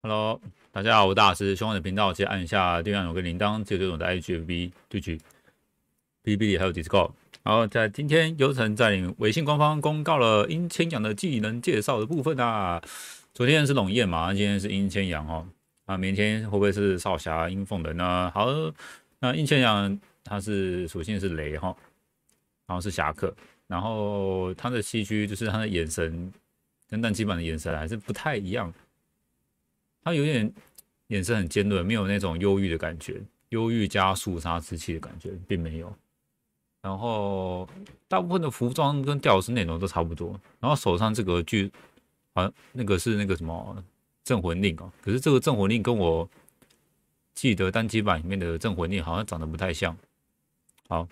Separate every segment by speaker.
Speaker 1: Hello，大家好，我是大师，喜欢的频道记得按一下订阅，有个铃铛，记得我的 IGV 对局，BB 还有 Discord。然后在今天，游晨在微信官方公告了阴千阳的技能介绍的部分啊。昨天是龙焰嘛，今天是阴千阳哦，啊，明天会不会是少侠阴凤的呢？好，那阴千阳他是属性是雷哈，然后是侠客，然后他的 C G 就是他的眼神跟单机版的眼神还是不太一样。他有点眼神很尖锐，没有那种忧郁的感觉，忧郁加肃杀之气的感觉并没有。然后大部分的服装跟吊饰内容都差不多。然后手上这个剧，好像那个是那个什么镇魂令啊？可是这个镇魂令跟我记得单机版里面的镇魂令好像长得不太像。好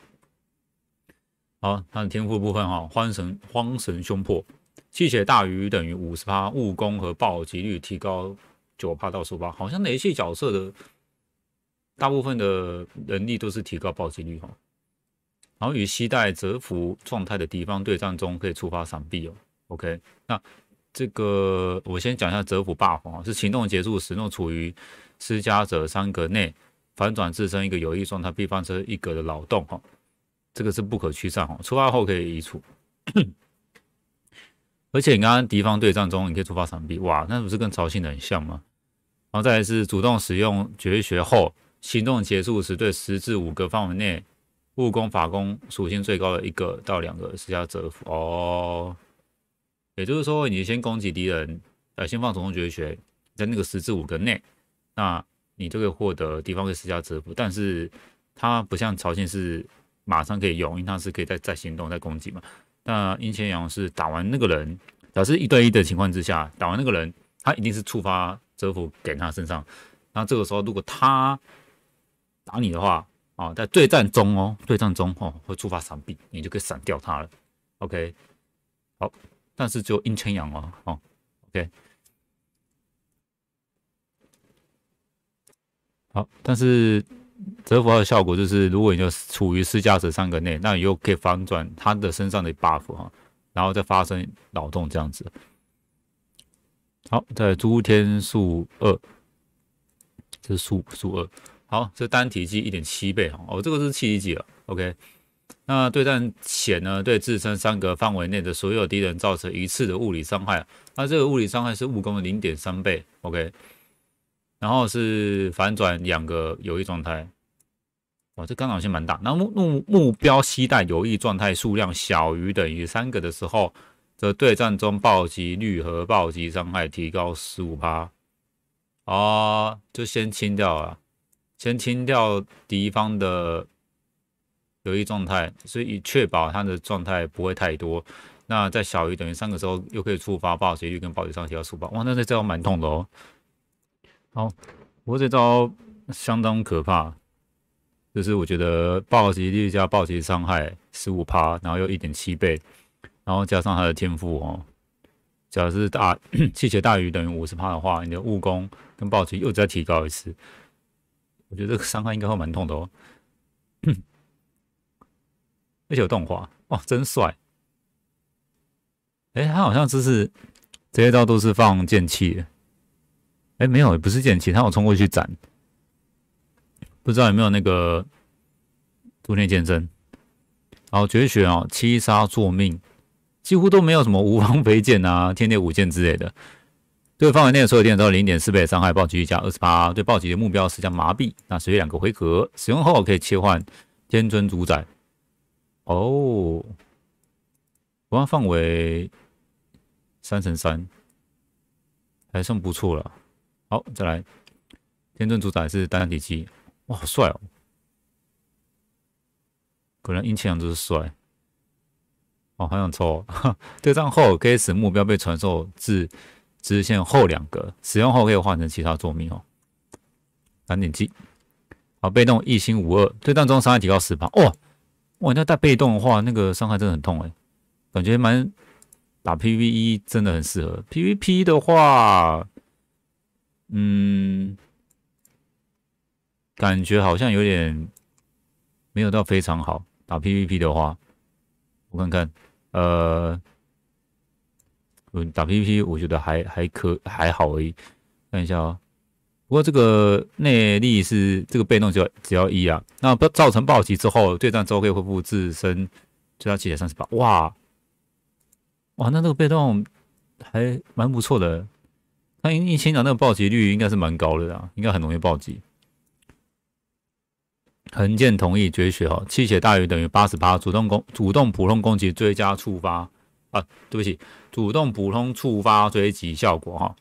Speaker 1: 好，他的天赋部分哈，荒神荒神凶魄，气血大于等于五十趴，物攻和暴击率提高。九趴到十八，好像哪些角色的大部分的能力都是提高暴击率哈。然后与携带蛰伏状态的敌方对战中可以触发闪避哦。OK，那这个我先讲一下蛰伏霸啊，是行动结束时那处于施加者三格内反转自身一个有益状态，必方车一格的劳动哈。这个是不可驱散哈，触发后可以移除。而且你刚刚敌方对战中，你可以触发闪避，哇，那不是跟朝鲜的很像吗？然后再来是主动使用绝学后，行动结束时对十至五个范围内物攻、法攻属性最高的一个到两个施加折服哦。也就是说，你先攻击敌人，呃，先放主动绝学，在那个十至五个内，那你就可以获得敌方的施加折服，但是它不像朝鲜是马上可以用，因为它是可以再再行动再攻击嘛。那阴千阳是打完那个人，表示一对一的情况之下，打完那个人，他一定是触发折伏给他身上。那这个时候如果他打你的话，啊，在对战中哦，对战中哦，会触发闪避，你就可以闪掉他了。OK，好，但是只有阴千阳哦，哦，OK，好，但是。折服号的效果就是，如果你就处于试驾者三个内，那你又可以反转他的身上的 buff 哈，然后再发生脑洞这样子。好，在诸天数二，这是数数二。好，这单体积一点七倍哈，哦，这个是气体了。OK，那对战前呢，对自身三个范围内的所有敌人造成一次的物理伤害，那这个物理伤害是物攻的零点三倍。OK。然后是反转两个有益状态，哇，这干扰性蛮大。那目目目标携带有益状态数量小于等于三个的时候，则对战中暴击率和暴击伤害提高十五趴。啊，就先清掉啊，先清掉敌方的有益状态，所以确保他的状态不会太多。那在小于等于三个时候，又可以触发暴击率跟暴击伤害提高十五趴。哇，那这样蛮痛的哦。好，我这招相当可怕，就是我觉得暴击率加暴击伤害十五趴，然后又一点七倍，然后加上他的天赋哦，假设大 气血大于等于五十趴的话，你的物攻跟暴击又再提高一次，我觉得这个伤害应该会蛮痛的哦。而且有动画，哇，真帅！哎，他好像就是这些招都是放剑气的。哎，没有不是剑其他有冲过去斩。不知道有没有那个朱天剑阵？好绝学哦！七杀作命，几乎都没有什么无方飞剑啊、天裂五剑之类的。对范围内的所有剑都造零点四倍伤害，暴击加二十八。对暴击的目标施加麻痹，那持续两个回合。使用后可以切换天尊主宰。哦，我方范围三乘三，还算不错了。好，再来。天尊主宰是单体击，哇，好帅哦！可能阴气阳就是帅。哦，好想抽 对战后可以使目标被传授至支线后两格，使用后可以换成其他桌命哦。赶紧记。好，被动一星五二，对战中伤害提高十磅。哦，哇，那带被动的话，那个伤害真的很痛诶，感觉蛮打 PVE 真的很适合，PVP 的话。嗯，感觉好像有点没有到非常好。打 PVP 的话，我看看，呃，打 PVP 我觉得还还可还好而已。看一下哦，不过这个内力是这个被动就只要一啊，那不造成暴击之后，对战周可以恢复自身最大气血三十八。哇哇，那这个被动还蛮不错的。那你先讲，那个暴击率应该是蛮高的啊，应该很容易暴击。横剑同意绝学哦，气血大于等于八十八，主动攻主动普通攻击追加触发啊，对不起，主动普通触发追击效果哈。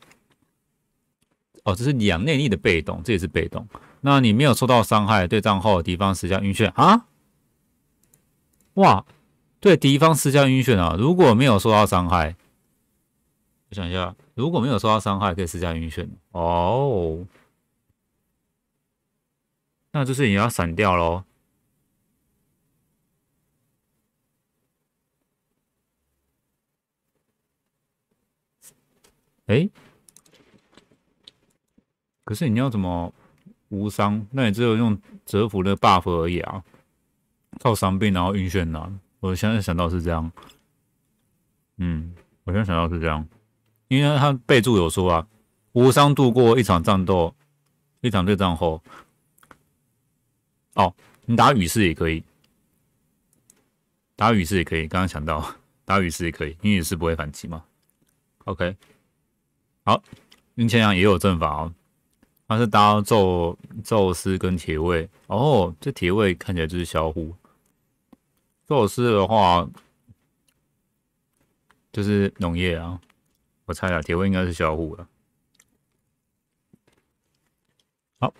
Speaker 1: 哦，这是两内力的被动，这也是被动。那你没有受到伤害，对战后敌方施加晕眩啊？哇，对敌方施加晕眩啊！如果没有受到伤害。想一下，如果没有受到伤害，可以施加晕眩哦。那就是你要闪掉喽。哎，可是你要怎么无伤？那你只有用蛰伏的 buff 而已啊，靠伤病然后晕眩呢？我现在想到是这样。嗯，我现在想到是这样。因为他备注有说啊，无伤度过一场战斗，一场对战后，哦，你打雨势也可以，打雨势也可以。刚刚想到，打雨势也可以，雨势不会反击吗？OK，好，林千阳也有阵法哦，他是搭宙宙斯跟铁卫，哦，这铁卫看起来就是小虎，宙斯的话就是农业啊。我猜啊，铁卫应该是小虎了。好，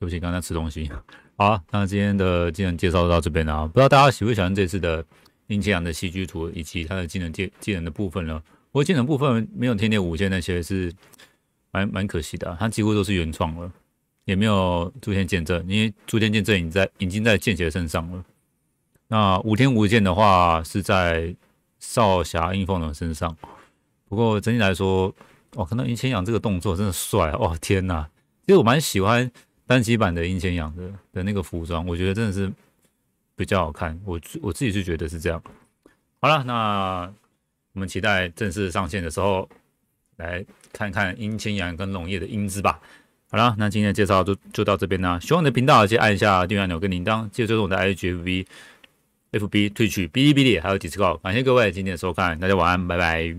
Speaker 1: 对不起，刚才吃东西。好那今天的技能介绍到这边了啊，不知道大家喜不喜欢这次的林清阳的戏剧图以及他的技能技技能的部分呢？不过技能部分没有天天五剑那些是蛮蛮可惜的，他几乎都是原创了，也没有诸天见证，因为诸天见证已经在已经在剑邪身上了。那五天五剑的话是在少侠应凤的身上。不过整体来说，哦，看到殷千阳这个动作真的帅哦！天哪，因为我蛮喜欢单机版的殷千阳的的那个服装，我觉得真的是比较好看。我我自己是觉得是这样。好了，那我们期待正式上线的时候，来看看殷千阳跟龙叶的英姿吧。好了，那今天的介绍就就到这边啦。喜欢的频道记得按一下订阅钮跟铃铛，记得追踪我的 IG、V、FB、退去哔哩哔哩，还有 Discord。感谢各位今天的收看，大家晚安，拜拜。